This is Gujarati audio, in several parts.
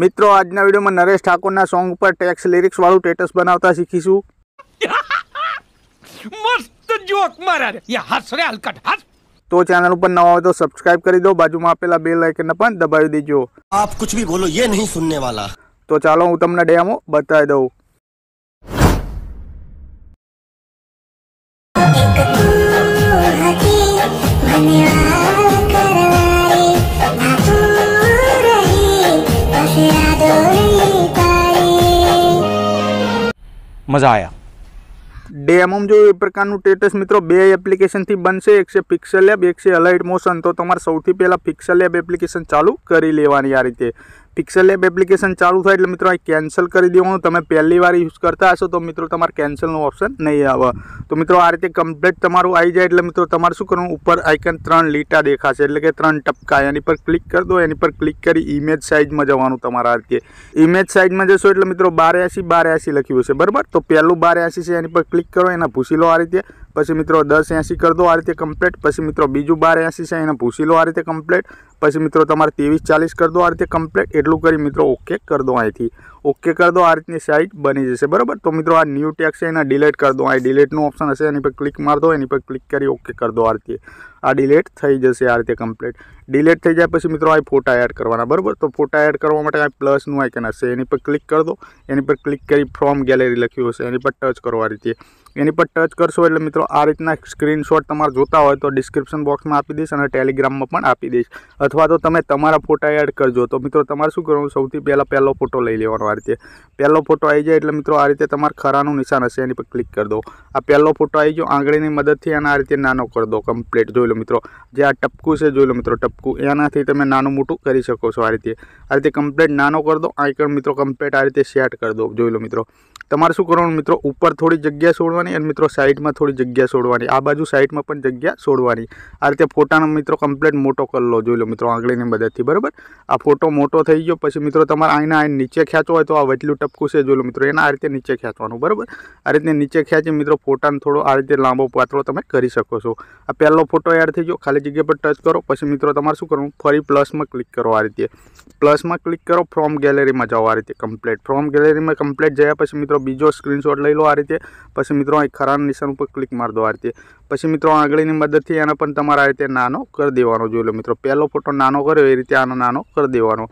મિત્રો આજના વિડીયોમાં નરેશ ઠાકોરના સોંગ ઉપર ટેક્સ લિરિક્સ વાળું સ્ટેટસ બનાવતા શીખીશું મસ્ત જોક મારા યા હસ રે હલકટ હસ તો ચેનલ ઉપર નવા હોય તો સબસ્ક્રાઇબ કરી દો બાજુમાં આપેલા બે લાઇકનને પણ દબાવી દેજો આપ કુછ ભી બોલો યે નહીં સુનને વાલા તો ચાલો હું તમને ડેમો બતાવી દઉં મજા આવ્યા ડેમોમ જો એ પ્રકારનું સ્ટેટસ મિત્રો બે એપ્લિકેશનથી બનશે એક છે પિક્સલ લેબ એક છે અલાઇટ મોશન તો તમારે સૌથી પહેલાં પિક્સલ લેબ એપ્લિકેશન ચાલુ કરી લેવાની આ રીતે પિક્સલ લેબ એપ્લિકેશન ચાલુ થાય એટલે મિત્રો અહીં કેન્સલ કરી દેવાનું તમે પહેલી વાર યુઝ કરતા હશો તો મિત્રો તમારે કેન્સલનું ઓપ્શન નહીં આવે તો મિત્રો આ રીતે કમ્પ્લેટ તમારું આવી જાય એટલે મિત્રો તમારે શું કરવું ઉપર આઇકન ત્રણ લીટા દેખાશે એટલે કે ત્રણ ટપકા એની પર ક્લિક કરી દો એની પર ક્લિક કરી ઇમેજ સાઇઝમાં જવાનું તમારા રીતે ઇમેજ સાઇઝમાં જશો એટલે મિત્રો બાર એસી બારે એસી લખ્યું છે બરાબર તો પહેલું બાર એસી છે એની પર ક્લિક કરો એના ભૂસી લો આ રીતે પછી મિત્રો દસ એંસી કરી દો આ રીતે કમ્પ્લેટ પછી મિત્રો બીજું બાર એંસી છે એને ભૂસી લો આ રીતે કમ્પ્લેટ પછી મિત્રો તમારે ત્રેવીસ ચાલીસ કરી દો આ રીતે કમ્પ્લેટ એટલું કરી મિત્રો ઓકે કરી દો અહીંથી ઓકે કરી દો આ રીતની સાઈટ બની જશે બરાબર તો મિત્રો આ ન્યૂ ટેક્સ છે એને ડિલેટ કરી દો અહીં ડિલેટનું ઓપ્શન હશે એની પર ક્લિક માર દો એની પર ક્લિક કરી ઓકે કરી દો આ રીતે આ ડિલેટ થઈ જશે આ રીતે કમ્પ્લીટ ડિલેટ થઈ જાય પછી મિત્રો આ ફોટા એડ કરવાના બરાબર તો ફોટા એડ કરવા માટે આ પ્લસનું આઇકન હશે એની પર ક્લિક કરી દો એની પર ક્લિક કરી ફ્રોમ ગેલેરી લખ્યું હશે એની પર ટચ કરો આ રીતે એની પર ટચ કરશો એટલે મિત્રો આ રીતના સ્ક્રીનશોટ તમારે જોતા હોય તો ડિસ્ક્રિપ્શન બોક્સમાં આપી દઈશ અને ટેલિગ્રામમાં પણ આપી દઈશ અથવા તો તમે તમારા ફોટા એડ કરજો તો મિત્રો તમારે શું કરવાનું સૌથી પહેલાં પહેલો ફોટો લઈ લેવાનો આ રીતે પહેલો ફોટો આવી જાય એટલે મિત્રો આ રીતે તમારે ખરાનું નિશાન હશે એની પર ક્લિક કરી દો આ પહેલો ફોટો આવી ગયો આંગળીની મદદથી અને આ રીતે નાનો કરી દો કમ્પ્લીટ જોઈ લો મિત્રો જે આ ટપકું છે જોઈ લો મિત્રો ટપકું એનાથી તમે નાનું મોટું કરી શકો છો આ રીતે આ રીતે કમ્પ્લીટ નાનો કરી દો આઇકન મિત્રો કમ્પ્લીટ આ રીતે સેટ કરી દો જોઈ લો મિત્રો તમારે શું કરવાનું મિત્રો ઉપર થોડી જગ્યા છોડવા કરવાની અને મિત્રો સાઈડમાં થોડી જગ્યા છોડવાની આ બાજુ સાઈડમાં પણ જગ્યા છોડવાની આ રીતે ફોટાનો મિત્રો કમ્પ્લેટ મોટો કરલો લો જોઈ લો મિત્રો આંગળીની મદદથી બરાબર આ ફોટો મોટો થઈ ગયો પછી મિત્રો તમારે આઈના આઈ નીચે ખેંચો હોય તો આ વચલું ટપકું છે જોઈ લો મિત્રો એના આ રીતે નીચે ખેંચવાનું બરાબર આ રીતે નીચે ખેંચી મિત્રો ફોટાને થોડો આ રીતે લાંબો પાતળો તમે કરી શકો છો આ પહેલો ફોટો એડ થઈ ગયો ખાલી જગ્યા પર ટચ કરો પછી મિત્રો તમારે શું કરવું ફરી પ્લસમાં ક્લિક કરો આ રીતે પ્લસમાં ક્લિક કરો ફ્રોમ ગેલેરીમાં જાઓ આ રીતે કમ્પ્લેટ ફ્રોમ ગેલેરીમાં કમ્પ્લેટ જયા પછી મિત્રો બીજો સ્ક્રીનશોટ લઈ લો આ રીતે પછી મિત્રો મિત્રો અહીં ખરાના નિશાન ઉપર ક્લિક મારી દો આ રીતે પછી મિત્રો આંગળીની મદદથી એના પણ તમારે આ રીતે નાનો કરી દેવાનો જોઈ લો મિત્રો પહેલો ફોટો નાનો કર્યો એ રીતે આનો નાનો કરી દેવાનો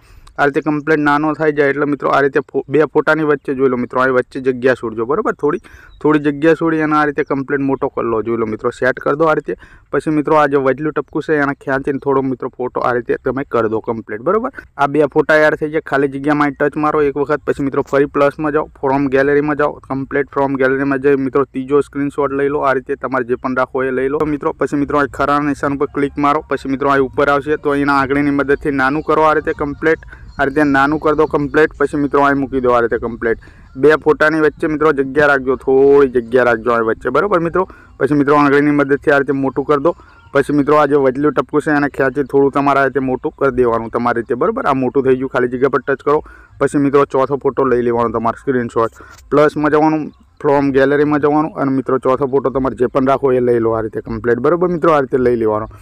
આ રીતે કમ્પ્લેટ નાનો થાય જાય એટલે મિત્રો આ રીતે બે ફોટાની વચ્ચે જોઈ લો મિત્રો આ વચ્ચે જગ્યા છોડજો બરાબર થોડી થોડી જગ્યા છોડી અને આ રીતે કમ્પ્લેટ મોટો કરી લો જોઈ લો મિત્રો સેટ કરી દો આ રીતે પછી મિત્રો આ જે વજલું ટપકું છે એના ખેંચીને થોડો મિત્રો ફોટો આ રીતે તમે કરી દો કમ્પ્લેટ બરાબર આ બે ફોટા યાર થઈ જાય ખાલી જગ્યામાં ટચ મારો એક વખત પછી મિત્રો ફરી પ્લસમાં જાઓ ફ્રોમ ગેલેરીમાં જાઓ કમ્પ્લેટ ફ્રોમ ગેલેરીમાં જઈ મિત્રો ત્રીજો સ્ક્રીનશોટ લઈ લો આ રીતે તમારે જે પણ રાખો એ લઈ લો મિત્રો પછી મિત્રો આ ખરા નિશાન ઉપર ક્લિક મારો પછી મિત્રો આ ઉપર આવશે તો અહીંના આગળની મદદથી નાનું કરો આ રીતે કમ્પ્લેટ આ રીતે નાનું કરી દો કમ્પ્લેટ પછી મિત્રો અહીં મૂકી દો આ રીતે કમ્પ્લેટ બે ફોટાની વચ્ચે મિત્રો જગ્યા રાખજો થોડી જગ્યા રાખજો આ વચ્ચે બરાબર મિત્રો પછી મિત્રો આંગળીની મદદથી આ રીતે મોટું કરી દો પછી મિત્રો આ જે વજલું ટપકું છે એને ખેંચી થોડું તમારા રીતે મોટું કરી દેવાનું તમારી રીતે બરાબર આ મોટું થઈ ગયું ખાલી જગ્યા પર ટચ કરો પછી મિત્રો ચોથો ફોટો લઈ લેવાનો તમારો સ્ક્રીનશોટ પ્લસમાં જવાનું ફ્રોમ ગેલેરીમાં જવાનું અને મિત્રો ચોથો ફોટો તમારે જે પણ રાખો એ લઈ લો આ રીતે કમ્પ્લીટ બરાબર મિત્રો આ રીતે લઈ લેવાનો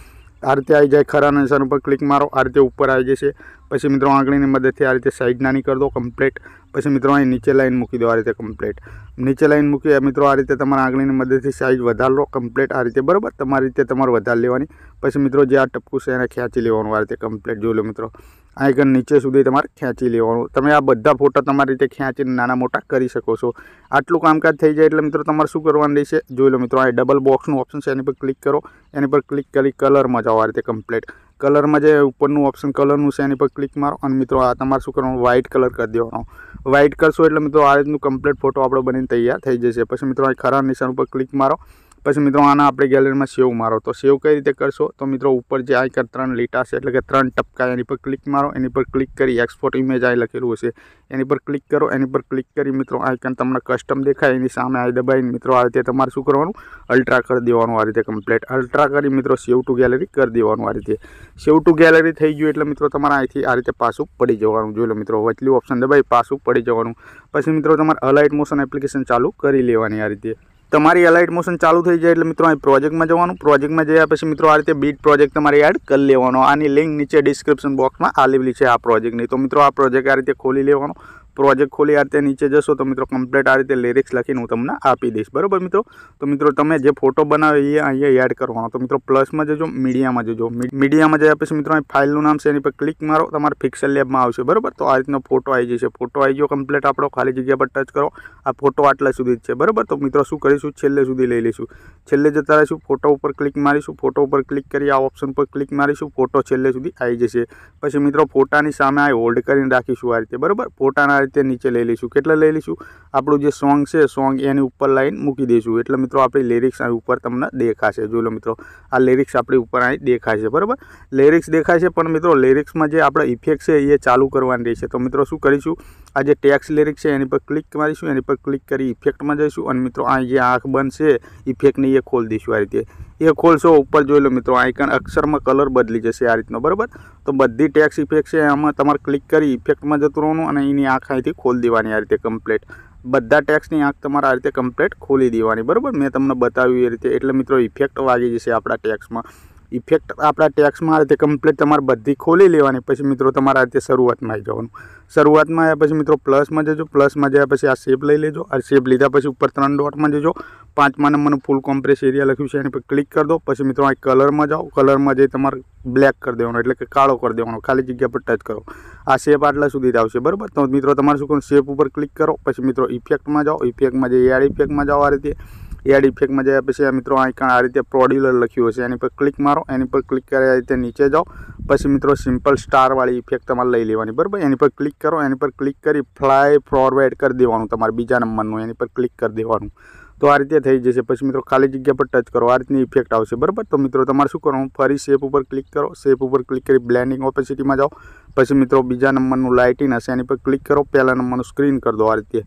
આ રીતે આવી જાય ખરા નિશાન ઉપર ક્લિક મારો આ રીતે ઉપર આવી જશે પછી મિત્રો આંગળીની મદદથી આ રીતે સાઈડ નાની કરી દો કમ્પ્લીટ પછી મિત્રો અહીં નીચે લાઈન મૂકી દો આ રીતે કમ્પ્લેટ નીચે લાઈન મૂકી મિત્રો આ રીતે તમારા આંગળીની મદદથી સાઇઝ વધારો કમ્પ્લેટ આ રીતે બરાબર તમારી રીતે તમારે વધારે લેવાની પછી મિત્રો જે આ ટપકું છે એને ખેંચી લેવાનું આ રીતે કમ્પ્લેટ જોઈ લો મિત્રો આ એક નીચે સુધી તમારે ખેંચી લેવાનું તમે આ બધા ફોટા તમારી રીતે ખેંચીને નાના મોટા કરી શકો છો આટલું કામકાજ થઈ જાય એટલે મિત્રો તમારે શું કરવાનું રહેશે જોઈ લો મિત્રો આ ડબલ બોક્સનું ઓપ્શન છે એની પર ક્લિક કરો એની પર ક્લિક કરી કલરમાં જાઓ આ રીતે કમ્પ્લેટ કલરમાં જે ઉપરનું ઓપ્શન કલરનું છે એની પર ક્લિક મારો અને મિત્રો આ તમારે શું કરવાનું વ્હાઇટ કલર કરી દેવાનો વ્હાઇટ કરશો એટલે મિત્રો આ રીતનું કમ્પ્લીટ ફોટો આપણો બનીને તૈયાર થઈ જશે પછી મિત્રો આ ખરા નિશાન ઉપર ક્લિક મારો પછી મિત્રો આના આપણે ગેલેરીમાં સેવ મારો તો સેવ કઈ રીતે કરશો તો મિત્રો ઉપર જે આઈકન ત્રણ લીટા છે એટલે કે ત્રણ ટપકા એની પર ક્લિક મારો એની પર ક્લિક કરી એક્સપોર્ટ ઇમેજ આ લખેલું હશે એની પર ક્લિક કરો એની પર ક્લિક કરી મિત્રો આઈકન તમને કસ્ટમ દેખાય એની સામે આ દબાઈને મિત્રો આ રીતે તમારે શું કરવાનું અલ્ટ્રા કરી દેવાનું આ રીતે કમ્પ્લીટ અલ્ટ્રા કરી મિત્રો સેવ ટુ ગેલેરી કરી દેવાનું આ રીતે સેવ ટુ ગેલેરી થઈ ગયું એટલે મિત્રો તમારે અહીંથી આ રીતે પાછું પડી જવાનું જોઈ લો મિત્રો વચલું ઓપ્શન દબાઈ પાછું પડી જવાનું પછી મિત્રો તમારે અલાઇટ મોશન એપ્લિકેશન ચાલુ કરી લેવાની આ રીતે તમારી એલાઇટ મોશન ચાલુ થઈ જાય એટલે મિત્રો અહીં પ્રોજેક્ટમાં જવાનું પ્રોજેક્ટમાં જયા પછી મિત્રો આ રીતે બીટ પ્રોજેક્ટ તમારે એડ કરી લેવાનો આની લિંક નીચે ડિસ્ક્રિપ્શન બોક્સમાં આવેલી છે આ પ્રોજેક્ટની તો મિત્રો આ પ્રોજેક્ટ આ રીતે ખોલી લેવાનો પ્રોજેક્ટ ખોલી આ રીતે નીચે જશો તો મિત્રો કમ્પ્લીટ આ રીતે લિરિક્સ લખીને હું તમને આપી દઈશ બરાબર મિત્રો તો મિત્રો તમે જે ફોટો બનાવે એ અહીંયા એડ કરવાનો તો મિત્રો પ્લસમાં જજો મીડિયામાં જજો મીડિયામાં જયા પછી મિત્રો ફાઇલનું નામ છે એની પર ક્લિક મારો તમારે ફિક્સલ લેબમાં આવશે બરાબર તો આ રીતનો ફોટો આવી જશે ફોટો આવી ગયો કમ્પ્લીટ આપણો ખાલી જગ્યા પર ટચ કરો આ ફોટો આટલા સુધી જ છે બરાબર તો મિત્રો શું કરીશું છેલ્લે સુધી લઈ લઈશું છેલ્લે જતા રહીશું ફોટો ઉપર ક્લિક મારીશું ફોટો ઉપર ક્લિક કરી આ ઓપ્શન પર ક્લિક મારીશું ફોટો છેલ્લે સુધી આવી જશે પછી મિત્રો ફોટાની સામે આ હોલ્ડ કરીને રાખીશું આ રીતે બરાબર ફોટાના તે નીચે લઈ લઈશું કેટલા લઈ લઈશું આપણું જે સોંગ છે સોંગ એની ઉપર લાઈન મૂકી દઈશું એટલે મિત્રો આપણી લિરિક્સ અહીં ઉપર તમને દેખાશે જોઈ લો મિત્રો આ લિરિક્સ આપણી ઉપર અહીં દેખાશે બરાબર લિરિક્સ દેખાશે પણ મિત્રો લિરિક્સમાં જે આપણે ઇફેક્ટ છે એ ચાલુ કરવાની રહેશે તો મિત્રો શું કરીશું આ જે ટેક્સ લિરિક્સ છે એની પર ક્લિક મારીશું એની પર ક્લિક કરી ઇફેક્ટમાં જઈશું અને મિત્રો અહીં જે આંખ બંધ છે ઇફેક્ટની એ ખોલી દઈશું આ રીતે એ ખોલશો ઉપર જોઈ લો મિત્રો આઈકન અક્ષરમાં કલર બદલી જશે આ રીતનો બરાબર તો બધી ટેક્સ ઇફેક્ટ છે એમાં તમારે ક્લિક કરી ઇફેક્ટમાં જતું રહેવાનું અને એની આંખ અહીંથી ખોલી દેવાની આ રીતે કમ્પ્લેટ બધા ટેક્સની આંખ તમારે આ રીતે કમ્પ્લેટ ખોલી દેવાની બરાબર મેં તમને બતાવ્યું એ રીતે એટલે મિત્રો ઇફેક્ટ વાગી જશે આપણા ટેક્સમાં ઇફેક્ટ આપણા ટેક્સમાં આ રીતે કમ્પ્લીટ તમારે બધી ખોલી લેવાની પછી મિત્રો તમારે આ રીતે શરૂઆતમાં આવી જવાનું શરૂઆતમાં આવ્યા પછી મિત્રો પ્લસમાં જજો પ્લસમાં જયા પછી આ શેપ લઈ લેજો આ શેપ લીધા પછી ઉપર ત્રણ ડોટમાં જજો પાંચમા નંબરનું ફૂલ કોમ્પ્રેસ એરિયા લખ્યું છે એની પર ક્લિક કરી દો પછી મિત્રો અહીં કલરમાં જાઓ કલરમાં જઈ તમારે બ્લેક કરી દેવાનો એટલે કે કાળો કરી દેવાનો ખાલી જગ્યા પર ટચ કરો આ શેપ આટલા સુધી જ આવશે બરાબર તો મિત્રો તમારે શું કરો શેપ ઉપર ક્લિક કરો પછી મિત્રો ઇફેક્ટમાં જાઓ ઇફેક્ટમાં જઈ એડ ઇફેક્ટમાં જાઓ આ રીતે એડ ઇફેક્ટમાં જાય પછી મિત્રો અહીં આ રીતે પ્રોડ્યુલર લખ્યું હશે એની પર ક્લિક મારો એની પર ક્લિક કરી આ રીતે નીચે જાઓ પછી મિત્રો સિમ્પલ સ્ટારવાળી ઇફેક્ટ તમારે લઈ લેવાની બરાબર એની પર ક્લિક કરો એની પર ક્લિક કરી ફ્લાય ફોરવર્ડ કરી દેવાનું તમારે બીજા નંબરનું એની પર ક્લિક કરી દેવાનું તો આ રીતે થઈ જશે પછી મિત્રો ખાલી જગ્યા પર ટચ કરો આ રીતની ઇફેક્ટ આવશે બરાબર તો મિત્રો તમારે શું કરવાનું ફરી શેપ ઉપર ક્લિક કરો શેપ ઉપર ક્લિક કરી બ્લેન્ડિંગ ઓપેસિટીમાં જાઓ પછી મિત્રો બીજા નંબરનું લાઇટિંગ હશે એની પર ક્લિક કરો પહેલા નંબરનું સ્ક્રીન કરી દો આ રીતે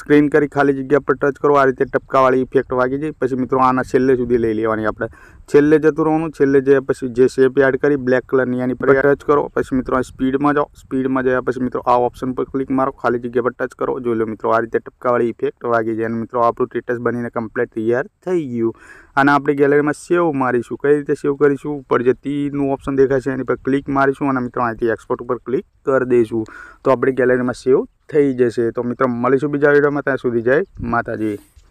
સ્ક્રીન કરી ખાલી જગ્યા પર ટચ કરો આ રીતે ટપકાવાળી ઇફેક્ટ વાગી જાય પછી મિત્રો આના છેલ્લે સુધી લઈ લેવાની આપણે છેલ્લે જતું રહેવાનું છેલ્લે જયા પછી જે શેપ યાદ કરી બ્લેક કલરની એની પર ટચ કરો પછી મિત્રો સ્પીડમાં જાઓ સ્પીડમાં જયા પછી મિત્રો આ ઓપ્શન પર ક્લિક મારો ખાલી જગ્યા પર ટચ કરો જોઈ લો મિત્રો આ રીતે ટપકાવાળી ઇફેક્ટ વાગી જાય અને મિત્રો આપણું સ્ટેટસ બનીને કમ્પ્લીટ તૈયાર થઈ ગયું અને આપણે ગેલેરીમાં સેવ મારીશું કઈ રીતે સેવ કરીશું ઉપર જે તીરનું ઓપ્શન દેખાય છે એની પર ક્લિક મારીશું અને મિત્રો અહીંથી એક્સપોર્ટ ઉપર ક્લિક કરી દઈશું તો આપણી ગેલેરીમાં સેવ થઈ જશે તો મિત્રો મળીશું બીજા વિડીયોમાં ત્યાં સુધી જાય માતાજી